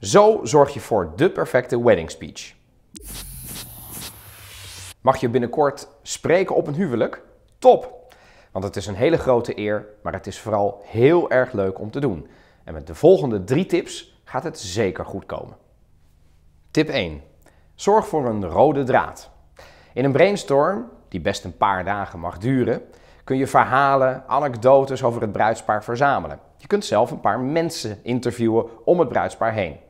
Zo zorg je voor de perfecte wedding speech. Mag je binnenkort spreken op een huwelijk? Top! Want het is een hele grote eer, maar het is vooral heel erg leuk om te doen. En met de volgende drie tips gaat het zeker goed komen. Tip 1. Zorg voor een rode draad. In een brainstorm, die best een paar dagen mag duren, kun je verhalen, anekdotes over het bruidspaar verzamelen. Je kunt zelf een paar mensen interviewen om het bruidspaar heen.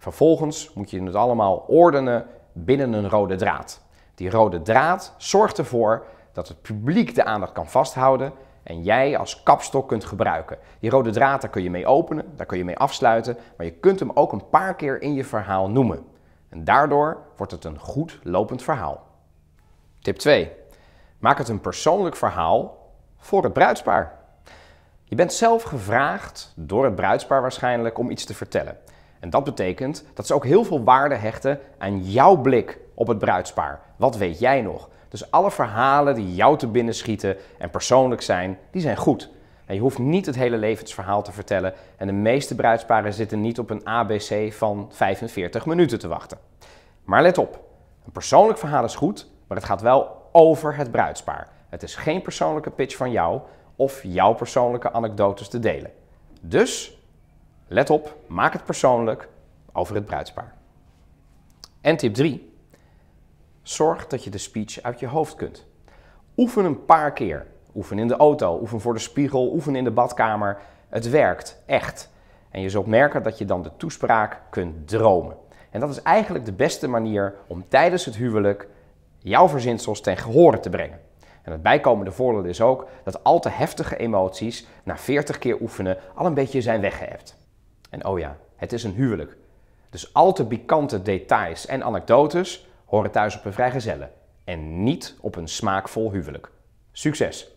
Vervolgens moet je het allemaal ordenen binnen een rode draad. Die rode draad zorgt ervoor dat het publiek de aandacht kan vasthouden en jij als kapstok kunt gebruiken. Die rode draad, daar kun je mee openen, daar kun je mee afsluiten, maar je kunt hem ook een paar keer in je verhaal noemen. En daardoor wordt het een goed lopend verhaal. Tip 2. Maak het een persoonlijk verhaal voor het bruidspaar. Je bent zelf gevraagd, door het bruidspaar waarschijnlijk, om iets te vertellen. En dat betekent dat ze ook heel veel waarde hechten aan jouw blik op het bruidspaar. Wat weet jij nog? Dus alle verhalen die jou te binnen schieten en persoonlijk zijn, die zijn goed. En je hoeft niet het hele levensverhaal te vertellen en de meeste bruidsparen zitten niet op een ABC van 45 minuten te wachten. Maar let op, een persoonlijk verhaal is goed, maar het gaat wel over het bruidspaar. Het is geen persoonlijke pitch van jou of jouw persoonlijke anekdotes te delen. Dus Let op, maak het persoonlijk over het bruidspaar. En tip 3. Zorg dat je de speech uit je hoofd kunt. Oefen een paar keer. Oefen in de auto, oefen voor de spiegel, oefen in de badkamer. Het werkt, echt. En je zult merken dat je dan de toespraak kunt dromen. En dat is eigenlijk de beste manier om tijdens het huwelijk jouw verzinsels ten gehore te brengen. En het bijkomende voordeel is ook dat al te heftige emoties na 40 keer oefenen al een beetje zijn weggehept. En oh ja, het is een huwelijk. Dus al te pikante details en anekdotes horen thuis op een vrijgezellen en niet op een smaakvol huwelijk. Succes!